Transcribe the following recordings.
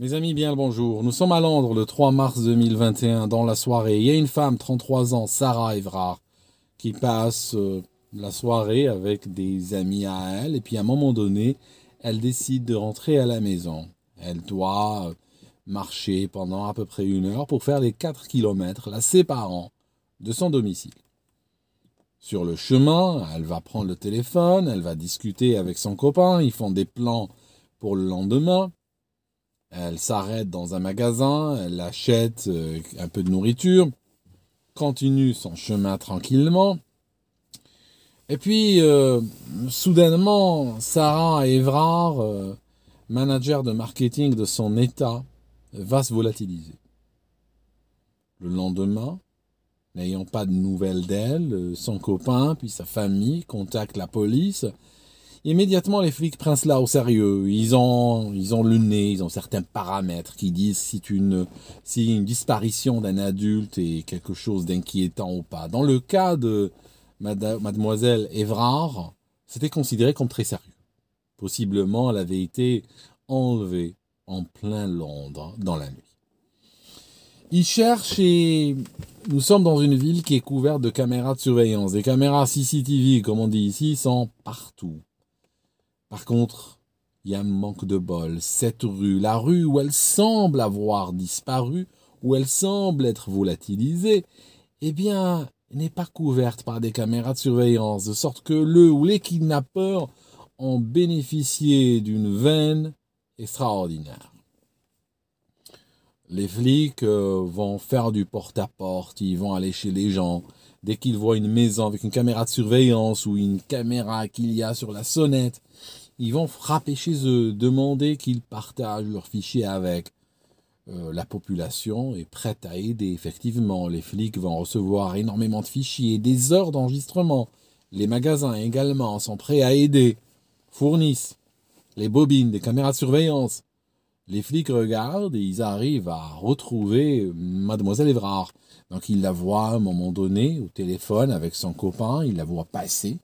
Mes amis, bien le bonjour. Nous sommes à Londres le 3 mars 2021 dans la soirée. Il y a une femme, 33 ans, Sarah Evrard, qui passe euh, la soirée avec des amis à elle. Et puis à un moment donné, elle décide de rentrer à la maison. Elle doit euh, marcher pendant à peu près une heure pour faire les 4 km, la séparant de son domicile. Sur le chemin, elle va prendre le téléphone, elle va discuter avec son copain, ils font des plans pour le lendemain. Elle s'arrête dans un magasin, elle achète euh, un peu de nourriture, continue son chemin tranquillement. Et puis, euh, soudainement, Sarah Evrard, euh, manager de marketing de son état, va se volatiliser. Le lendemain, n'ayant pas de nouvelles d'elle, son copain puis sa famille contactent la police Immédiatement, les flics prennent cela au sérieux. Ils ont, ils ont le nez, ils ont certains paramètres qui disent si une, si une disparition d'un adulte est quelque chose d'inquiétant ou pas. Dans le cas de mademoiselle Evrard, c'était considéré comme très sérieux. Possiblement, elle avait été enlevée en plein Londres dans la nuit. Ils cherchent et nous sommes dans une ville qui est couverte de caméras de surveillance. Des caméras CCTV, comme on dit ici, sont partout. Par contre, il y a un manque de bol. Cette rue, la rue où elle semble avoir disparu, où elle semble être volatilisée, eh bien, n'est pas couverte par des caméras de surveillance, de sorte que le ou les kidnappeurs ont bénéficié d'une veine extraordinaire. Les flics euh, vont faire du porte-à-porte, -porte, ils vont aller chez les gens. Dès qu'ils voient une maison avec une caméra de surveillance ou une caméra qu'il y a sur la sonnette, ils vont frapper chez eux, demander qu'ils partagent leurs fichiers avec euh, la population est prête à aider. Effectivement, les flics vont recevoir énormément de fichiers, et des heures d'enregistrement. Les magasins également sont prêts à aider, fournissent les bobines, des caméras de surveillance. Les flics regardent et ils arrivent à retrouver euh, mademoiselle Evrard. Donc ils la voient à un moment donné au téléphone avec son copain, ils la voient passer.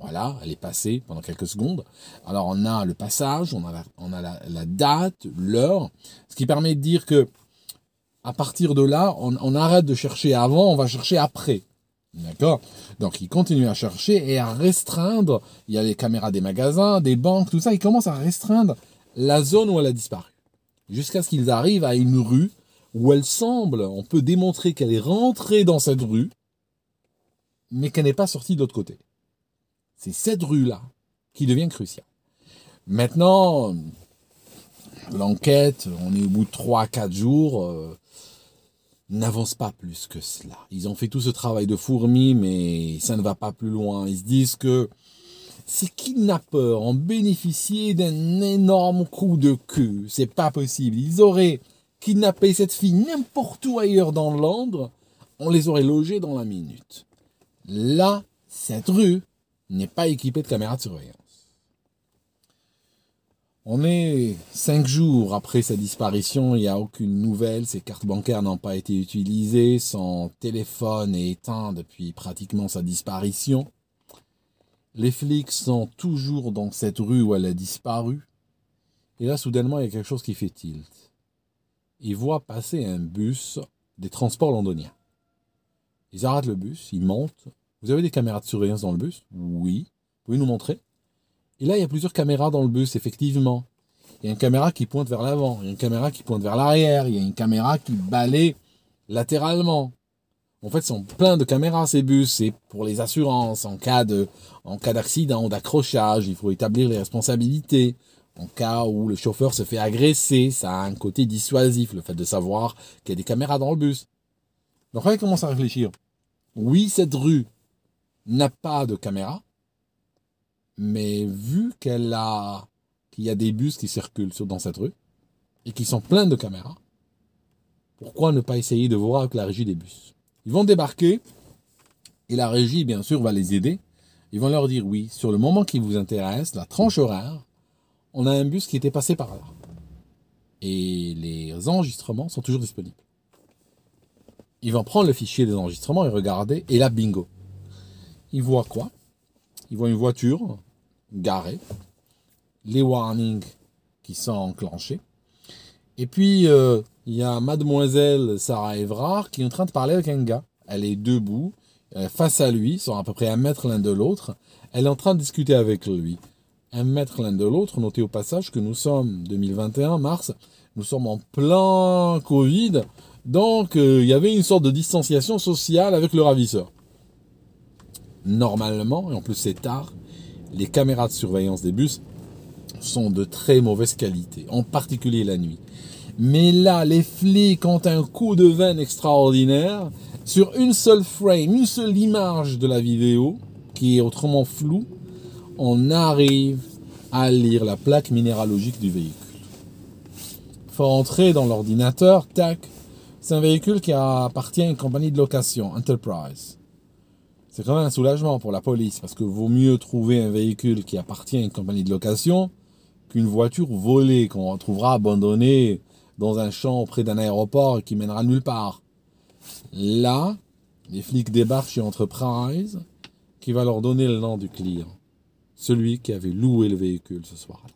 Voilà, elle est passée pendant quelques secondes. Alors on a le passage, on a la, a date, l'heure, ce qui permet de dire que à partir de là, on, arrête de chercher avant, on va chercher après. D'accord Donc il continue à chercher et à restreindre. Il y a les caméras des magasins, des banques, tout ça. Il commence à restreindre la zone où elle a disparu. Jusqu'à ce qu'ils arrivent à une rue où elle semble, on peut démontrer qu'elle est rentrée dans cette rue, mais qu'elle n'est pas sortie de l'autre côté. C'est cette rue-là qui devient cruciale. Maintenant, l'enquête, on est au bout de 3-4 jours, euh, n'avance pas plus que cela. Ils ont fait tout ce travail de fourmi, mais ça ne va pas plus loin. Ils se disent que ces kidnappeurs ont bénéficié d'un énorme coup de queue. C'est pas possible. Ils auraient kidnappé cette fille n'importe où ailleurs dans Londres. On les aurait logés dans la minute. Là, cette rue n'est pas équipé de caméras de surveillance. On est cinq jours après sa disparition, il n'y a aucune nouvelle, ses cartes bancaires n'ont pas été utilisées, son téléphone est éteint depuis pratiquement sa disparition. Les flics sont toujours dans cette rue où elle a disparu. Et là, soudainement, il y a quelque chose qui fait tilt. Ils voient passer un bus des transports londoniens. Ils arrêtent le bus, ils montent, vous avez des caméras de surveillance dans le bus Oui. Vous pouvez nous montrer Et là, il y a plusieurs caméras dans le bus, effectivement. Il y a une caméra qui pointe vers l'avant, il y a une caméra qui pointe vers l'arrière, il y a une caméra qui balaye latéralement. En fait, ils sont plein de caméras, ces bus. C'est pour les assurances, en cas de, en cas d'accident d'accrochage, il faut établir les responsabilités. En cas où le chauffeur se fait agresser, ça a un côté dissuasif, le fait de savoir qu'il y a des caméras dans le bus. Donc, là, il commence à réfléchir. Oui, cette rue, n'a pas de caméra, mais vu qu'elle a, qu'il y a des bus qui circulent dans cette rue et qui sont pleins de caméras, pourquoi ne pas essayer de voir avec la régie des bus Ils vont débarquer et la régie, bien sûr, va les aider. Ils vont leur dire oui, sur le moment qui vous intéresse, la tranche horaire, on a un bus qui était passé par là. Et les enregistrements sont toujours disponibles. Ils vont prendre le fichier des enregistrements et regarder, et là, bingo, il voit quoi Il voit une voiture garée, les warnings qui sont enclenchés, et puis euh, il y a mademoiselle Sarah Evrard qui est en train de parler avec un gars. Elle est debout, euh, face à lui, sont à peu près un mètre l'un de l'autre. Elle est en train de discuter avec lui. Un mètre l'un de l'autre, notez au passage que nous sommes 2021, mars, nous sommes en plein Covid, donc euh, il y avait une sorte de distanciation sociale avec le ravisseur normalement, et en plus c'est tard, les caméras de surveillance des bus sont de très mauvaise qualité, en particulier la nuit. Mais là, les flics ont un coup de veine extraordinaire sur une seule frame, une seule image de la vidéo, qui est autrement floue, on arrive à lire la plaque minéralogique du véhicule. Faut entrer dans l'ordinateur, tac. C'est un véhicule qui appartient à une compagnie de location, Enterprise c'est quand même un soulagement pour la police, parce que vaut mieux trouver un véhicule qui appartient à une compagnie de location qu'une voiture volée qu'on retrouvera abandonnée dans un champ près d'un aéroport qui mènera nulle part. Là, les flics débarquent chez Enterprise, qui va leur donner le nom du client, celui qui avait loué le véhicule ce soir-là.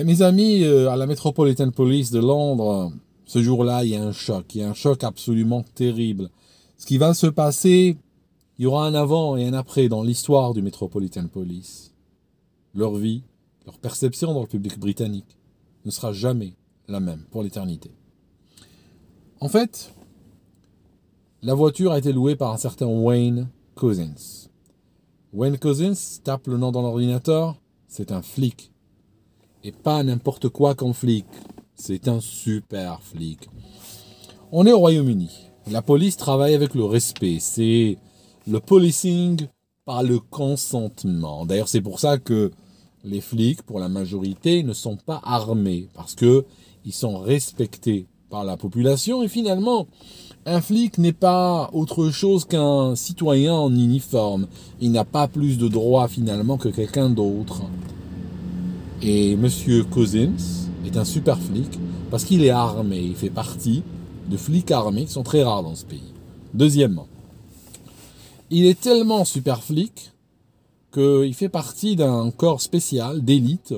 Et mes amis, euh, à la Metropolitan Police de Londres, ce jour-là, il y a un choc, il y a un choc absolument terrible. Ce qui va se passer il y aura un avant et un après dans l'histoire du Metropolitan Police. Leur vie, leur perception dans le public britannique ne sera jamais la même pour l'éternité. En fait, la voiture a été louée par un certain Wayne Cousins. Wayne Cousins tape le nom dans l'ordinateur, c'est un flic. Et pas n'importe quoi comme flic, c'est un super flic. On est au Royaume-Uni. La police travaille avec le respect. C'est le policing par le consentement. D'ailleurs, c'est pour ça que les flics, pour la majorité, ne sont pas armés parce que ils sont respectés par la population et finalement, un flic n'est pas autre chose qu'un citoyen en uniforme. Il n'a pas plus de droits finalement que quelqu'un d'autre. Et Monsieur Cousins est un super flic parce qu'il est armé. Il fait partie de flics armés qui sont très rares dans ce pays. Deuxièmement, il est tellement super flic qu'il fait partie d'un corps spécial d'élite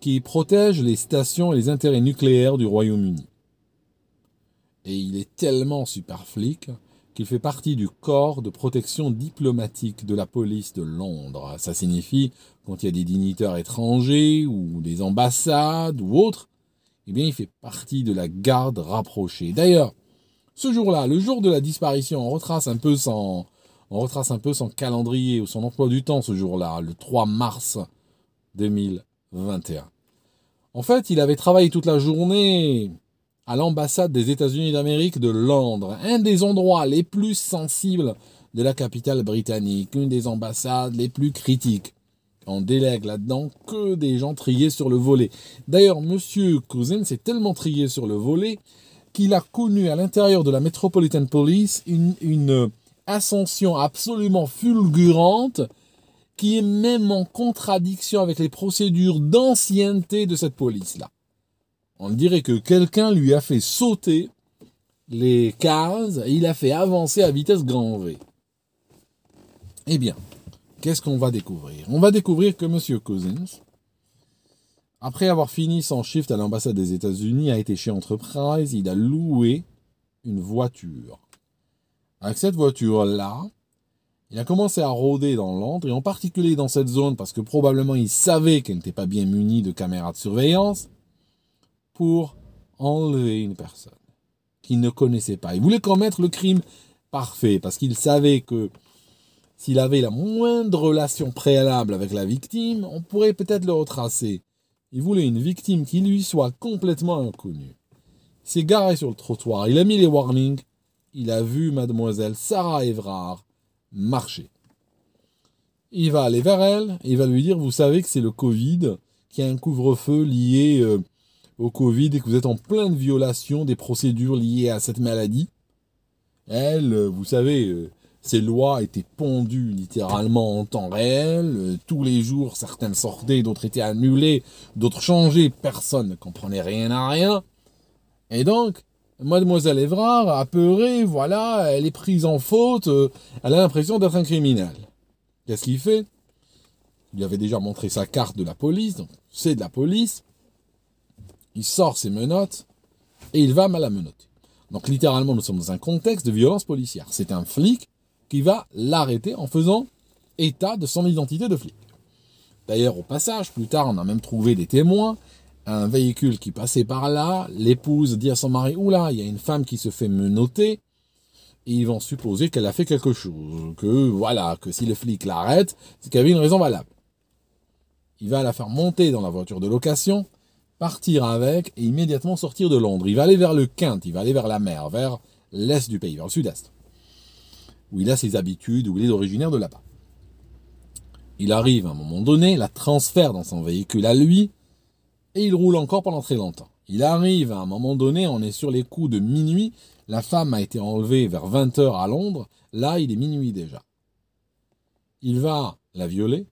qui protège les stations et les intérêts nucléaires du Royaume-Uni. Et il est tellement super flic qu'il fait partie du corps de protection diplomatique de la police de Londres. Ça signifie quand il y a des dignitaires étrangers ou des ambassades ou autres, eh bien il fait partie de la garde rapprochée. D'ailleurs, ce jour-là, le jour de la disparition, on retrace un peu sans on retrace un peu son calendrier ou son emploi du temps ce jour-là, le 3 mars 2021. En fait, il avait travaillé toute la journée à l'ambassade des États-Unis d'Amérique de Londres, un des endroits les plus sensibles de la capitale britannique, une des ambassades les plus critiques. On délègue là-dedans que des gens triés sur le volet. D'ailleurs, monsieur Cousin s'est tellement trié sur le volet qu'il a connu à l'intérieur de la Metropolitan Police une ascension absolument fulgurante qui est même en contradiction avec les procédures d'ancienneté de cette police-là. On dirait que quelqu'un lui a fait sauter les cases et il a fait avancer à vitesse grand V. Eh bien, qu'est-ce qu'on va découvrir On va découvrir que M. Cousins, après avoir fini son shift à l'ambassade des États-Unis, a été chez Enterprise, il a loué une voiture avec cette voiture-là, il a commencé à rôder dans l'entre, et en particulier dans cette zone, parce que probablement il savait qu'elle n'était pas bien munie de caméras de surveillance, pour enlever une personne qu'il ne connaissait pas. Il voulait commettre le crime parfait, parce qu'il savait que s'il avait la moindre relation préalable avec la victime, on pourrait peut-être le retracer. Il voulait une victime qui lui soit complètement inconnue. Il s'est garé sur le trottoir, il a mis les warnings, il a vu mademoiselle Sarah Evrard marcher. Il va aller vers elle, il va lui dire, vous savez que c'est le Covid, qui a un couvre-feu lié euh, au Covid et que vous êtes en pleine violation des procédures liées à cette maladie. Elle, euh, vous savez, ces euh, lois étaient pondues littéralement en temps réel. Tous les jours, certaines sortaient, d'autres étaient annulées, d'autres changées. Personne ne comprenait rien à rien. Et donc, Mademoiselle a apeurée, voilà, elle est prise en faute, euh, elle a l'impression d'être un criminel. Qu'est-ce qu'il fait Il lui avait déjà montré sa carte de la police, donc c'est de la police. Il sort ses menottes et il va mal la menotte. Donc littéralement, nous sommes dans un contexte de violence policière. C'est un flic qui va l'arrêter en faisant état de son identité de flic. D'ailleurs, au passage, plus tard, on a même trouvé des témoins un véhicule qui passait par là, l'épouse dit à son mari, oula, il y a une femme qui se fait menotter, et ils vont supposer qu'elle a fait quelque chose, que voilà, que si le flic l'arrête, c'est qu'il y avait une raison valable. Il va la faire monter dans la voiture de location, partir avec et immédiatement sortir de Londres. Il va aller vers le Quint, il va aller vers la mer, vers l'est du pays, vers le sud-est, où il a ses habitudes, où il est originaire de là-bas. Il arrive à un moment donné, la transfère dans son véhicule à lui, et il roule encore pendant très longtemps. Il arrive à un moment donné, on est sur les coups de minuit, la femme a été enlevée vers 20h à Londres, là il est minuit déjà. Il va la violer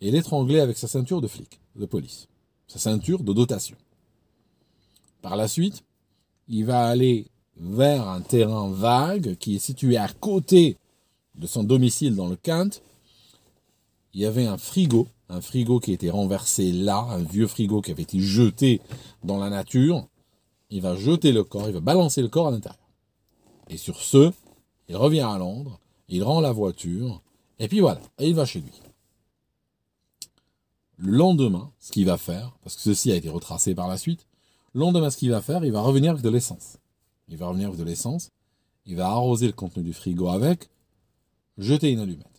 et l'étrangler avec sa ceinture de flic, de police, sa ceinture de dotation. Par la suite, il va aller vers un terrain vague qui est situé à côté de son domicile dans le Kent. Il y avait un frigo un frigo qui a été renversé là, un vieux frigo qui avait été jeté dans la nature. Il va jeter le corps, il va balancer le corps à l'intérieur. Et sur ce, il revient à Londres, il rend la voiture, et puis voilà, et il va chez lui. Le lendemain, ce qu'il va faire, parce que ceci a été retracé par la suite, le lendemain, ce qu'il va faire, il va revenir avec de l'essence. Il va revenir avec de l'essence, il va arroser le contenu du frigo avec, jeter une allumette.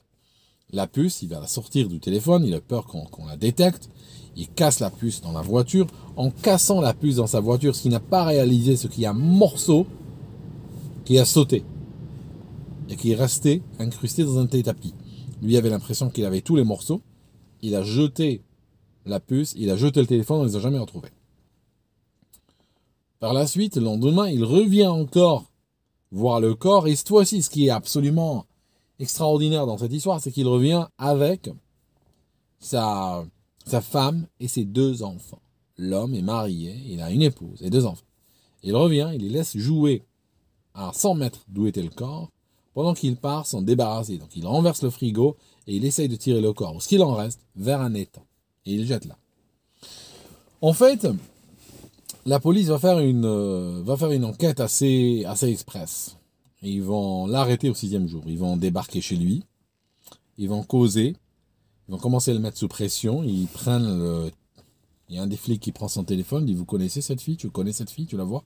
La puce, il va la sortir du téléphone, il a peur qu'on la détecte, il casse la puce dans la voiture. En cassant la puce dans sa voiture, ce qui n'a pas réalisé, ce qu'il y a un morceau qui a sauté et qui est resté incrusté dans un tapis. Lui avait l'impression qu'il avait tous les morceaux. Il a jeté la puce, il a jeté le téléphone, on ne les a jamais retrouvés. Par la suite, le lendemain, il revient encore voir le corps, et cette fois-ci, ce qui est absolument extraordinaire dans cette histoire, c'est qu'il revient avec sa, sa femme et ses deux enfants. L'homme est marié, il a une épouse et deux enfants. Il revient, il les laisse jouer à 100 mètres d'où était le corps, pendant qu'il part s'en débarrasser. Donc il renverse le frigo et il essaye de tirer le corps, ou ce qu'il en reste, vers un étang. Et il le jette là. En fait, la police va faire une, euh, va faire une enquête assez, assez express. Ils vont l'arrêter au sixième jour. Ils vont débarquer chez lui. Ils vont causer. Ils vont commencer à le mettre sous pression. Ils prennent le. Il y a un des flics qui prend son téléphone. Il dit Vous connaissez cette fille Tu connais cette fille Tu la vois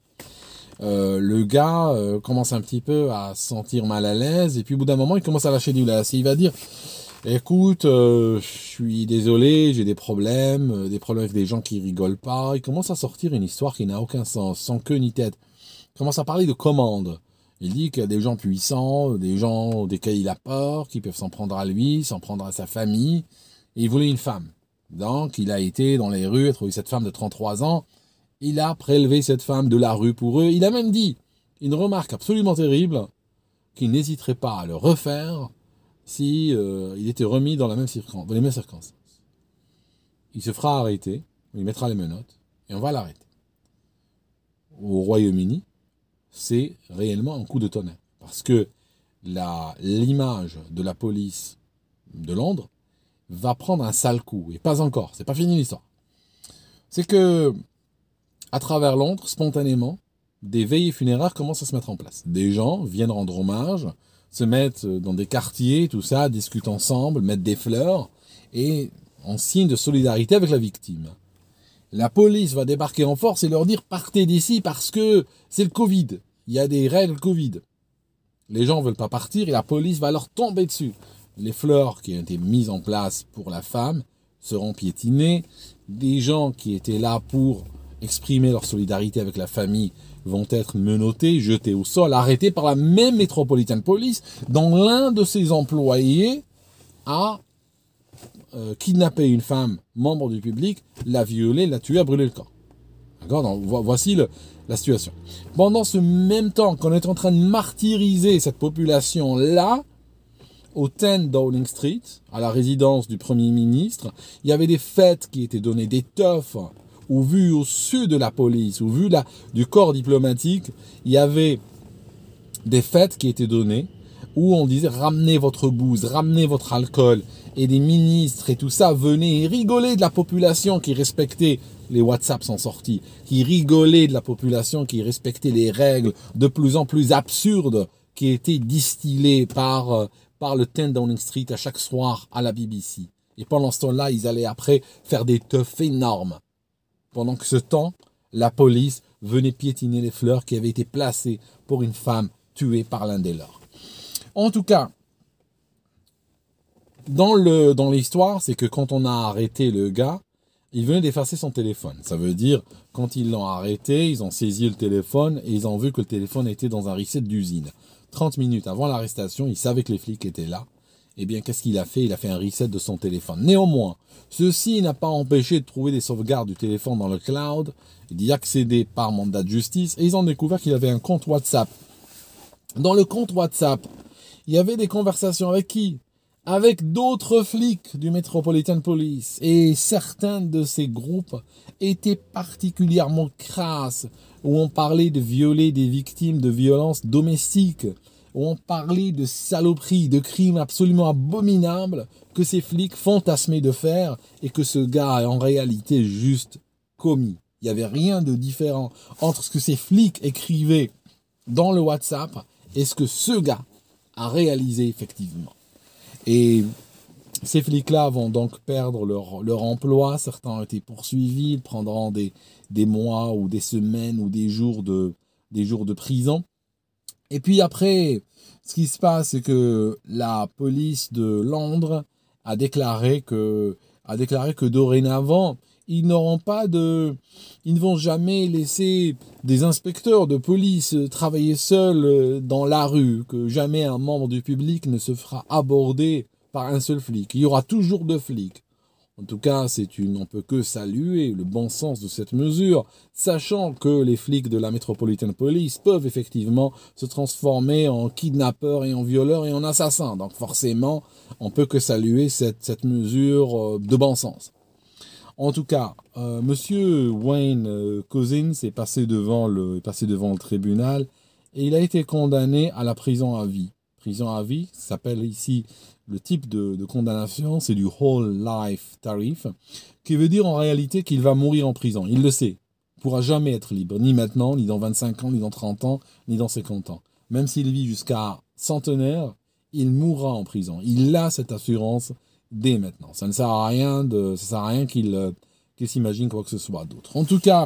euh, le gars euh, commence un petit peu à se sentir mal à l'aise et puis au bout d'un moment il commence à lâcher du lasse. Il va dire écoute, euh, je suis désolé, j'ai des problèmes, des problèmes avec des gens qui rigolent pas. Il commence à sortir une histoire qui n'a aucun sens, sans queue ni tête. Il commence à parler de commandes. Il dit qu'il y a des gens puissants, des gens desquels il a peur, qui peuvent s'en prendre à lui, s'en prendre à sa famille. Et il voulait une femme. Donc, il a été dans les rues, a trouvé cette femme de 33 ans. Il a prélevé cette femme de la rue pour eux. Il a même dit une remarque absolument terrible qu'il n'hésiterait pas à le refaire si euh, il était remis dans, dans les mêmes circonstances. Il se fera arrêter, il mettra les menottes et on va l'arrêter. Au Royaume-Uni, c'est réellement un coup de tonnerre. Parce que l'image de la police de Londres va prendre un sale coup. Et pas encore, c'est pas fini l'histoire. C'est que, à travers Londres, spontanément, des veillées funéraires commencent à se mettre en place. Des gens viennent rendre hommage, se mettent dans des quartiers, tout ça, discutent ensemble, mettent des fleurs, et en signe de solidarité avec la victime la police va débarquer en force et leur dire partez d'ici parce que c'est le Covid. Il y a des règles Covid. Les gens ne veulent pas partir et la police va leur tomber dessus. Les fleurs qui ont été mises en place pour la femme seront piétinées. Des gens qui étaient là pour exprimer leur solidarité avec la famille vont être menottés, jetés au sol, arrêtés par la même métropolitaine police, dont l'un de ses employés a euh, kidnapper une femme, membre du public, l'a violer, l'a tuer, brûler le corps. Voici la situation. Pendant ce même temps qu'on est en train de martyriser cette population-là, au 10 Downing Street, à la résidence du Premier ministre, il y avait des fêtes qui étaient données, des teufs, ou vu au sud de la police, ou vu du corps diplomatique, il y avait des fêtes qui étaient données, où on disait ramenez votre bouse, ramenez votre alcool, et des ministres et tout ça venaient rigoler de la population qui respectait les WhatsApp sont sortie, qui rigolaient de la population qui respectait les règles de plus en plus absurdes qui étaient distillées par, euh, par le 10 Downing Street à chaque soir à la BBC. Et pendant ce temps-là, ils allaient après faire des teufs énormes. Pendant que ce temps, la police venait piétiner les fleurs qui avaient été placées pour une femme tuée par l'un des leurs. En tout cas, dans le dans l'histoire, c'est que quand on a arrêté le gars, il venait d'effacer son téléphone. Ça veut dire, quand ils l'ont arrêté, ils ont saisi le téléphone et ils ont vu que le téléphone était dans un reset d'usine. 30 minutes avant l'arrestation, ils savaient que les flics étaient là. Eh bien, qu'est-ce qu'il a fait Il a fait un reset de son téléphone. Néanmoins, ceci n'a pas empêché de trouver des sauvegardes du téléphone dans le cloud, d'y accéder par mandat de justice, et ils ont découvert qu'il avait un compte WhatsApp. Dans le compte WhatsApp, il y avait des conversations avec qui avec d'autres flics du Metropolitan Police. Et certains de ces groupes étaient particulièrement crasses, où on parlait de violer des victimes de violences domestiques, où on parlait de saloperies, de crimes absolument abominables que ces flics fantasmaient de faire et que ce gars a en réalité juste commis. Il n'y avait rien de différent entre ce que ces flics écrivaient dans le WhatsApp et ce que ce gars a réalisé effectivement. Et ces flics-là vont donc perdre leur, emploi. Certains ont été poursuivis, ils prendront des, mois ou des semaines ou des jours de, des jours de prison. Et puis après, ce qui se passe, c'est que la police de Londres a a déclaré que dorénavant, ils n'auront pas de, ils ne vont jamais laisser des inspecteurs de police travailler seuls euh, dans la rue, que jamais un membre du public ne se fera aborder par un seul flic. Il y aura toujours deux flics. En tout cas, c'est une, on peut que saluer le bon sens de cette mesure, sachant que les flics de la Metropolitan Police peuvent effectivement se transformer en kidnappeurs et en violeurs et en assassins. Donc forcément, on peut que saluer cette mesure euh, de bon sens. En tout cas, M. Euh, Monsieur Wayne euh, Cousins est passé devant le passé devant le tribunal et il a été condamné à la prison à vie. Prison à vie, ça s'appelle ici le type de, condamnation, c'est du whole life tarif, qui veut dire en réalité qu'il va mourir en prison. Il le sait. Il pourra jamais être libre, ni maintenant, ni dans 25 ans, ni dans 30 ans, ni dans 50 ans. Même s'il vit jusqu'à centenaire, il mourra en prison. Il a cette assurance dès maintenant. Ça ne sert à rien de, ça sert à rien euh, qu'il s'imagine quoi que ce soit d'autre. En tout cas,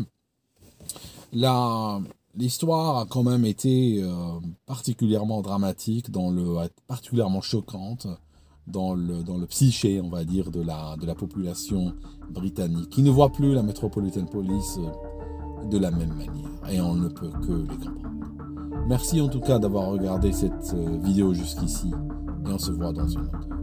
la, l'histoire a quand même été euh, particulièrement dramatique, dans le, particulièrement choquante dans le, dans le psyché, on va dire, de la, de la population britannique, qui ne voit plus la Metropolitan Police euh, de la même manière. Et on ne peut que les comprendre. Merci en tout cas d'avoir regardé cette vidéo jusqu'ici, et on se voit dans une autre.